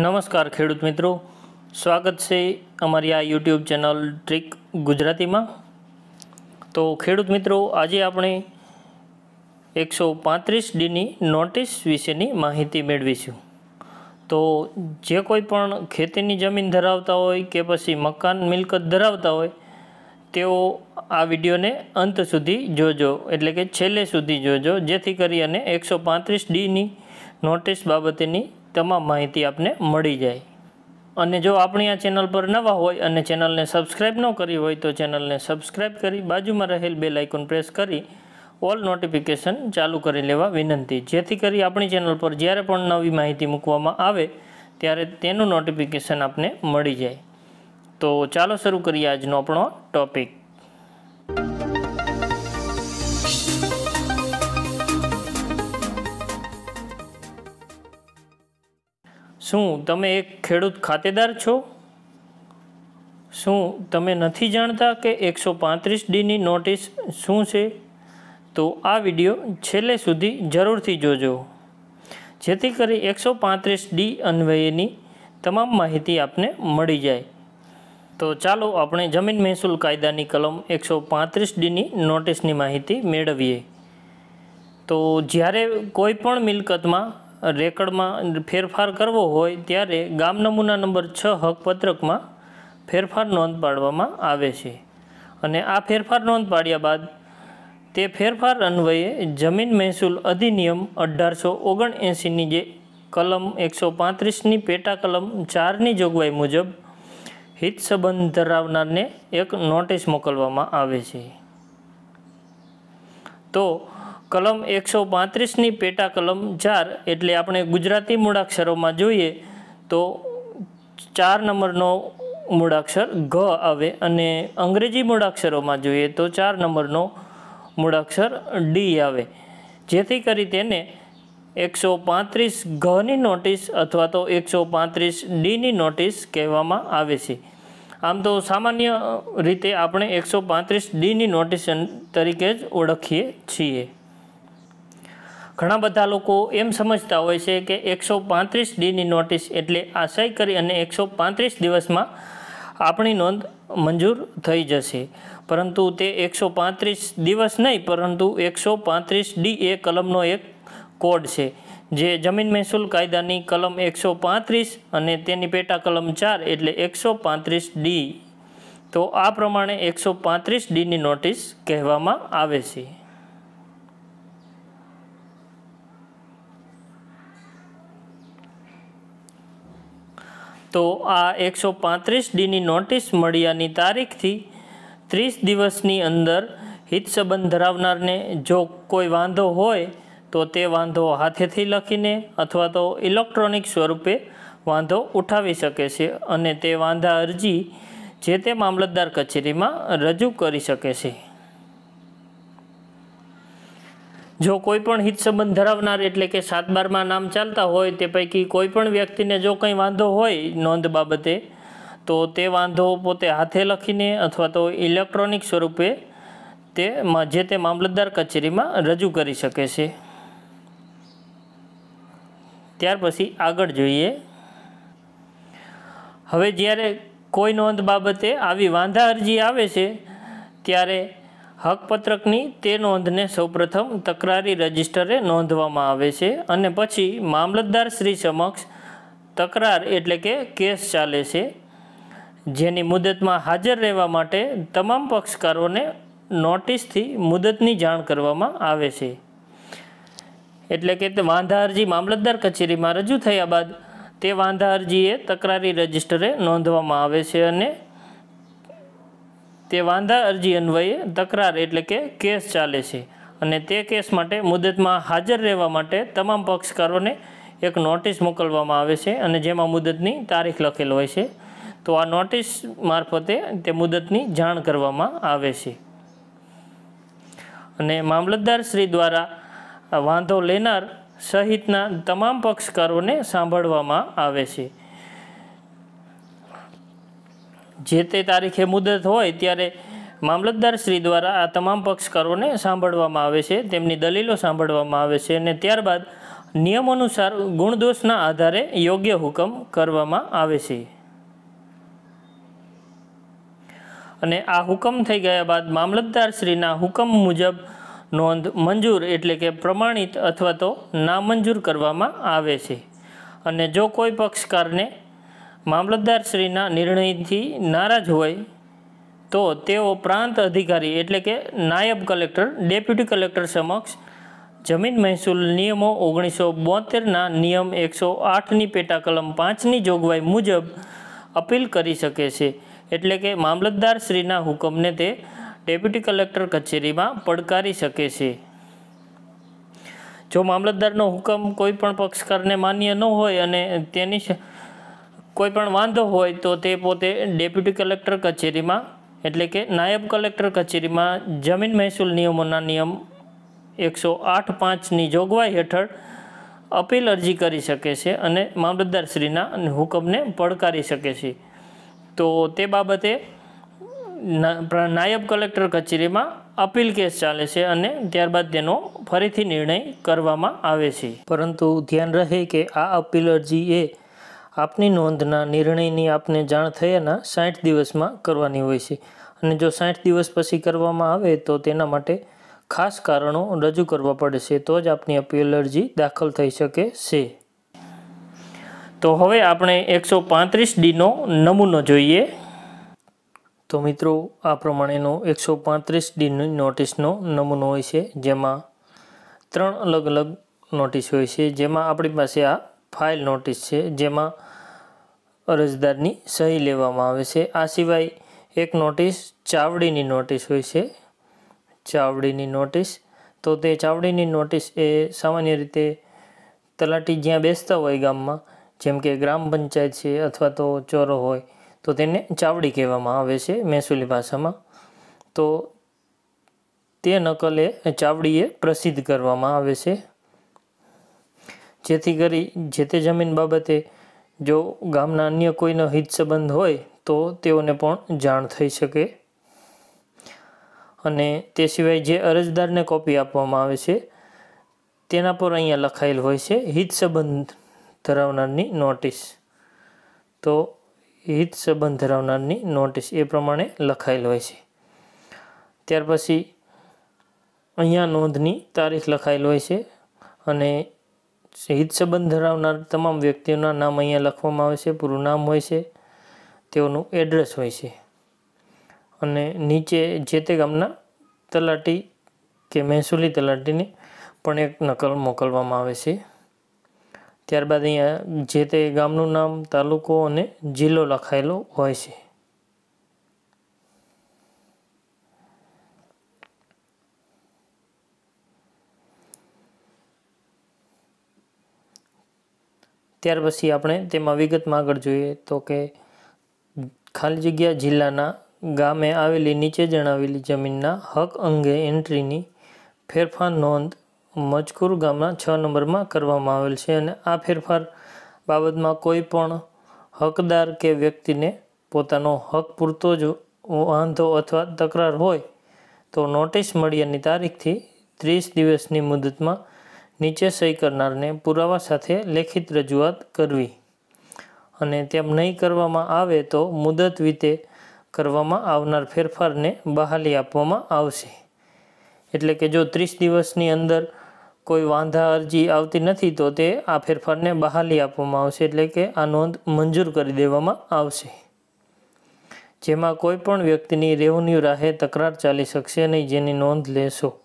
નમસ્કાર ખેડૂત મિત્રો સ્વાગત છે અમારી આ યુટ્યુબ ચેનલ ટ્રીક ગુજરાતીમાં તો ખેડૂત મિત્રો આજે આપણે એકસો પાંત્રીસ ડીની નોટિસ વિશેની માહિતી મેળવીશું તો જે કોઈ પણ ખેતીની જમીન ધરાવતા હોય કે પછી મકાન મિલકત ધરાવતા હોય તેઓ આ વિડીયોને અંત સુધી જોજો એટલે કે છેલ્લે સુધી જોજો જેથી કરી અને એકસો પાંત્રીસ ડીની નોટિસ બાબતેની તમામ માહિતી આપને મળી જાય અને જો આપણી આ ચેનલ પર નવા હોય અને ચેનલને સબસ્ક્રાઈબ ન કરી હોય તો ચેનલને સબસ્ક્રાઈબ કરી બાજુમાં રહેલ બે આઇકોન પ્રેસ કરી ઓલ નોટિફિકેશન ચાલુ કરી લેવા વિનંતી જેથી કરી આપણી ચેનલ પર જ્યારે પણ નવી માહિતી મૂકવામાં આવે ત્યારે તેનું નોટિફિકેશન આપને મળી જાય તો ચાલો શરૂ કરીએ આજનો આપણો ટોપિક શું તમે એક ખેડૂત ખાતેદાર છો શું તમે નથી જાણતા કે એકસો પાંત્રીસ ડીની નોટિસ શું છે તો આ વિડીયો છેલ્લે સુધી જરૂરથી જોજો જેથી કરી એકસો પાંત્રીસ ડી અન્વયેની તમામ માહિતી આપને મળી જાય તો ચાલો આપણે જમીન મહેસૂલ કાયદાની કલમ એકસો પાંત્રીસ ડીની નોટિસની માહિતી મેળવીએ તો જ્યારે કોઈ પણ મિલકતમાં રેકર્ડમાં ફેરફાર કરવો હોય ત્યારે ગામ નમૂના નંબર છ હક પત્રકમાં ફેરફાર નોંધ પાડવામાં આવે છે અને આ ફેરફાર નોંધ પાડ્યા બાદ તે ફેરફાર અન્વયે જમીન મહેસૂલ અધિનિયમ અઢારસો ઓગણએંસીની જે કલમ એકસો પાંત્રીસની પેટા કલમ ચારની જોગવાઈ મુજબ હિત સંબંધ ધરાવનારને એક નોટિસ મોકલવામાં આવે છે તો કલમ એકસો પાંત્રીસની પેટા કલમ ચાર એટલે આપણે ગુજરાતી મૂળાક્ષરોમાં જોઈએ તો ચાર નંબરનો મૂળાક્ષર ઘ આવે અને અંગ્રેજી મૂળાક્ષરોમાં જોઈએ તો ચાર નંબરનો મૂળાક્ષર ડી આવે જેથી કરી તેને એકસો પાંત્રીસ ઘની નોટિસ અથવા તો એકસો પાંત્રીસ ડીની નોટિસ કહેવામાં આવે છે આમ તો સામાન્ય રીતે આપણે એકસો પાંત્રીસ ડીની નોટિસ તરીકે જ ઓળખીએ છીએ ઘણા બધા લોકો એમ સમજતા હોય છે કે એકસો પાંત્રીસ ડીની નોટિસ એટલે આશય કરી અને એકસો પાંત્રીસ દિવસમાં આપણી નોંધ મંજૂર થઈ જશે પરંતુ તે એકસો પાંત્રીસ દિવસ નહીં પરંતુ એકસો પાંત્રીસ ડી એ કલમનો એક કોડ છે જે જમીન મહેસૂલ કાયદાની કલમ એકસો પાંત્રીસ અને તેની પેટા કલમ ચાર એટલે એકસો પાંત્રીસ ડી તો આ પ્રમાણે એકસો પાંત્રીસ ડીની નોટિસ કહેવામાં આવે છે તો આ એકસો પાંત્રીસ ડીની નોટિસ મળ્યાની તારીખથી ત્રીસ દિવસની અંદર હિત સંબંધ ધરાવનારને જો કોઈ વાંધો હોય તો તે વાંધો હાથેથી લખીને અથવા તો ઇલેક્ટ્રોનિક સ્વરૂપે વાંધો ઉઠાવી શકે છે અને તે વાંધા અરજી જે તે મામલતદાર કચેરીમાં રજૂ કરી શકે છે જો કોઈપણ હિત સંબંધ ધરાવનાર એટલે કે સાત બારમાં નામ ચાલતા હોય તે પૈકી કોઈ પણ વ્યક્તિને જો કંઈ વાંધો હોય નોંધ બાબતે તો તે વાંધો પોતે હાથે લખીને અથવા તો ઇલેક્ટ્રોનિક સ્વરૂપે તે જે તે મામલતદાર કચેરીમાં રજૂ કરી શકે છે ત્યાર પછી આગળ જોઈએ હવે જ્યારે કોઈ નોંધ બાબતે આવી વાંધા અરજી આવે છે ત્યારે હકપત્રકની તે નોંધને સૌપ્રથમ તકરારી રજિસ્ટરે નોંધવામાં આવે છે અને પછી મામલતદાર શ્રી સમક્ષ તકરાર એટલે કે કેસ ચાલે છે જેની મુદતમાં હાજર રહેવા માટે તમામ પક્ષકારોને નોટિસથી મુદતની જાણ કરવામાં આવે છે એટલે કે તે વાંધા અરજી મામલતદાર કચેરીમાં રજૂ થયા બાદ તે વાંધા અરજીએ તકરારી રજિસ્ટરે નોંધવામાં આવે છે અને તે વાંધા અરજી અન્વયે તકરાર એટલે કે કેસ ચાલે છે અને તે કેસ માટે મુદતમાં હાજર રહેવા માટે તમામ પક્ષકારોને એક નોટિસ મોકલવામાં આવે છે અને જેમાં મુદતની તારીખ લખેલ હોય છે તો આ નોટિસ મારફતે તે મુદતની જાણ કરવામાં આવે છે અને મામલતદાર શ્રી દ્વારા વાંધો લેનાર સહિતના તમામ પક્ષકારોને સાંભળવામાં આવે છે જે તે તારીખે મુદત હોય ત્યારે મામલતદાર શ્રી દ્વારા આ તમામ પક્ષકારોને સાંભળવામાં આવે છે તેમની દલીલો સાંભળવામાં આવે છે અને ત્યારબાદ નિયમ અનુસાર ગુણદોષના આધારે યોગ્ય હુકમ કરવામાં આવે છે અને આ હુકમ થઈ ગયા બાદ મામલતદારશ્રીના હુકમ મુજબ નોંધ મંજૂર એટલે કે પ્રમાણિત અથવા તો નામંજૂર કરવામાં આવે છે અને જો કોઈ પક્ષકારને મામલતદારશ્રીના નિર્ણયથી નારાજ હોય તો તેઓ પ્રાંત અધિકારી એટલે કે નાયબ કલેક્ટર ડેપ્યુટી કલેક્ટર સમક્ષ જમીન મહેસૂલ નિયમો ઓગણીસો બોતેરના નિયમ એકસો આઠની પેટા કલમ પાંચની જોગવાઈ મુજબ અપીલ કરી શકે છે એટલે કે મામલતદારશ્રીના હુકમને તે ડેપ્યુટી કલેક્ટર કચેરીમાં પડકારી શકે છે જો મામલતદારનો હુકમ કોઈ પણ પક્ષકારને માન્ય ન હોય અને તેની કોઈ પણ વાંધો હોય તો તે પોતે ડેપ્યુટી કલેક્ટર કચેરીમાં એટલે કે નાયબ કલેક્ટર કચેરીમાં જમીન મહેસૂલ નિયમોના નિયમ એકસો આઠ પાંચની જોગવાઈ હેઠળ અપીલ અરજી કરી શકે છે અને મામલતદારશ્રીના હુકમને પડકારી શકે છે તો તે બાબતે નાયબ કલેક્ટર કચેરીમાં અપીલ કેસ ચાલે છે અને ત્યારબાદ તેનો ફરીથી નિર્ણય કરવામાં આવે છે પરંતુ ધ્યાન રહે કે આ અપીલ અરજી એ આપની નોંધના નિર્ણયની આપને જાણ થયાના સાઠ દિવસમાં કરવાની હોય છે અને જો સાઠ દિવસ પછી કરવામાં આવે તો તેના માટે ખાસ કારણો રજૂ કરવા પડશે તો જ આપની અપીલ અરજી દાખલ થઈ શકે છે તો હવે આપણે એકસો પાંત્રીસ ડીનો નમૂનો જોઈએ તો મિત્રો આ પ્રમાણેનો એકસો પાંત્રીસ ડીની નોટિસનો નમૂનો હોય છે જેમાં ત્રણ અલગ અલગ નોટિસ હોય છે જેમાં આપણી પાસે આ ફાઇલ નોટિસ છે જેમાં અરજદારની સહી લેવામાં આવે છે આ સિવાય એક નોટિસ ચાવડીની નોટિસ હોય છે ચાવડીની નોટિસ તો તે ચાવડીની નોટિસ એ સામાન્ય રીતે તલાટી જ્યાં બેસતા હોય ગામમાં જેમ કે ગ્રામ પંચાયત છે અથવા તો ચોરો હોય તો તેને ચાવડી કહેવામાં આવે છે મહેસૂલી ભાષામાં તો તે નકલે ચાવડીએ પ્રસિદ્ધ કરવામાં આવે છે જેથી કરી જે તે જમીન બાબતે જો ગામના અન્ય કોઈનો હિત સંબંધ હોય તો તેઓને પણ જાણ થઈ શકે અને તે સિવાય જે અરજદારને કોપી આપવામાં આવે છે તેના પર અહીંયા લખાયેલ હોય છે હિત સંબંધ ધરાવનારની નોટિસ તો હિત સંબંધ ધરાવનારની નોટિસ એ પ્રમાણે લખાયેલ હોય છે ત્યાર પછી અહીંયા નોંધની તારીખ લખાયેલ હોય છે અને હિત સંબંધ ધરાવનાર તમામ વ્યક્તિઓના નામ અહીંયા લખવામાં આવે છે પૂરું નામ હોય છે તેઓનું એડ્રેસ હોય છે અને નીચે જે તે ગામના તલાટી કે મહેસૂલી તલાટીને પણ એક નકલ મોકલવામાં આવે છે ત્યારબાદ અહીંયા જે તે ગામનું નામ તાલુકો અને જિલ્લો લખાયેલો હોય છે ત્યાર પછી આપણે તેમાં વિગતમાં આગળ જોઈએ તો કે ખાલી જગ્યા જિલ્લાના ગામે આવેલી નીચે જણાવેલી જમીનના હક અંગે એન્ટ્રીની ફેરફાર નોંધ મજકુર ગામના છ નંબરમાં કરવામાં આવેલ છે અને આ ફેરફાર બાબતમાં કોઈ પણ હકદાર કે વ્યક્તિને પોતાનો હક પૂરતો જ વાંધો અથવા તકરાર હોય તો નોટિસ મળ્યાની તારીખથી ત્રીસ દિવસની મુદતમાં નીચે સહી કરનારને પુરાવા સાથે લેખિત રજૂઆત કરવી અને તેમ નહીં કરવામાં આવે તો મુદત વિતે કરવામાં આવનાર ફેરફારને બહાલી આપવામાં આવશે એટલે કે જો ત્રીસ દિવસની અંદર કોઈ વાંધા અરજી આવતી નથી તો તે આ ફેરફારને બહાલી આપવામાં આવશે એટલે કે આ નોંધ મંજૂર કરી દેવામાં આવશે જેમાં કોઈ પણ વ્યક્તિની રેવન્યુ રાહે તકરાર ચાલી શકશે નહીં જેની નોંધ લેશો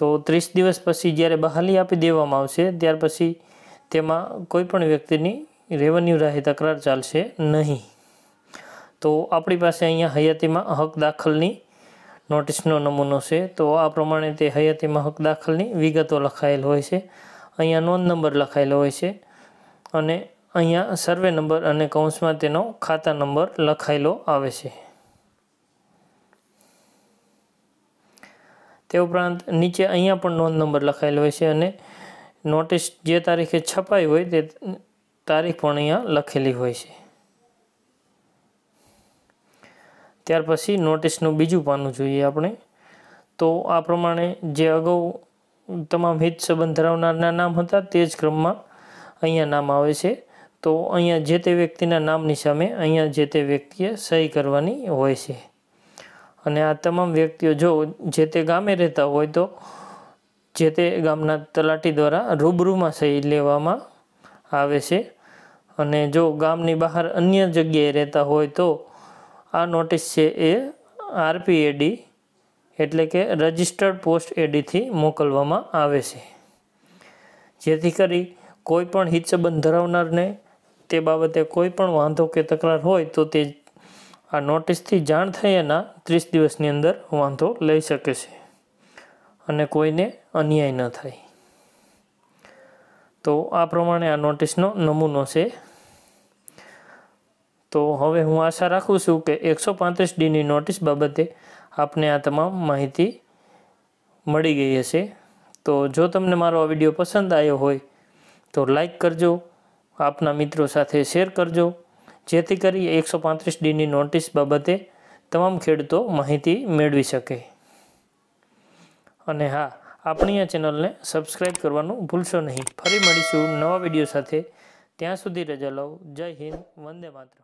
તો ત્રીસ દિવસ પછી જ્યારે બહાલી આપી દેવામાં આવશે ત્યાર પછી તેમાં કોઈપણ વ્યક્તિની રેવન્યુ રાહે તકરાર ચાલશે નહીં તો આપણી પાસે અહીંયા હયાતીમાં હક દાખલની નોટિસનો નમૂનો છે તો આ પ્રમાણે તે હયાતીમાં હક દાખલની વિગતો લખાયેલ હોય છે અહીંયા નોંધ નંબર લખાયેલો હોય છે અને અહીંયા સર્વે નંબર અને કૌંસમાં તેનો ખાતા નંબર લખાયેલો આવે છે તે ઉપરાંત નીચે અહીંયા પણ નોંધ નંબર લખાયેલો હોય છે અને નોટિસ જે તારીખે છપાઈ હોય તે તારીખ પણ અહીંયા લખેલી હોય છે ત્યાર પછી નોટિસનું બીજું પાનું જોઈએ આપણે તો આ પ્રમાણે જે અગાઉ તમામ હિત સંબંધ ધરાવનારના નામ હતા તે જ ક્રમમાં અહીંયા નામ આવે છે તો અહીંયા જે તે વ્યક્તિના નામની સામે અહીંયા જે તે વ્યક્તિએ સહી કરવાની હોય છે અને આ તમામ વ્યક્તિઓ જો જે તે ગામે રહેતા હોય તો જે તે ગામના તલાટી દ્વારા રૂબરૂમાં સહી લેવામાં આવે છે અને જો ગામની બહાર અન્ય જગ્યાએ રહેતા હોય તો આ નોટિસ છે એ આરપીએડી એટલે કે રજિસ્ટર્ડ પોસ્ટ એડીથી મોકલવામાં આવે છે જેથી કરી કોઈ પણ હિત સંબંધ ધરાવનારને તે બાબતે કોઈ પણ વાંધો કે તકરાર હોય તો તે આ નોટિસથી જાણ થઈ એના ત્રીસ દિવસની અંદર વાંધો લઈ શકે છે અને કોઈને અન્યાય ન થાય તો આ પ્રમાણે આ નોટિસનો નમૂનો છે તો હવે હું આશા રાખું છું કે એકસો પાંત્રીસ ડીની નોટિસ બાબતે આપને આ તમામ માહિતી મળી ગઈ હશે તો જો તમને મારો આ વિડીયો પસંદ આવ્યો હોય તો લાઈક કરજો આપના મિત્રો સાથે શેર કરજો જેથી કરી એકસો પાંત્રીસ ડીની નોટિસ બાબતે તમામ ખેડૂતો માહિતી મેળવી શકે અને હા આપણી આ ચેનલને સબસ્ક્રાઈબ કરવાનું ભૂલશો નહીં ફરી મળીશું નવા વિડીયો સાથે ત્યાં સુધી રજા લઉં જય હિન્દ વંદે માત્ર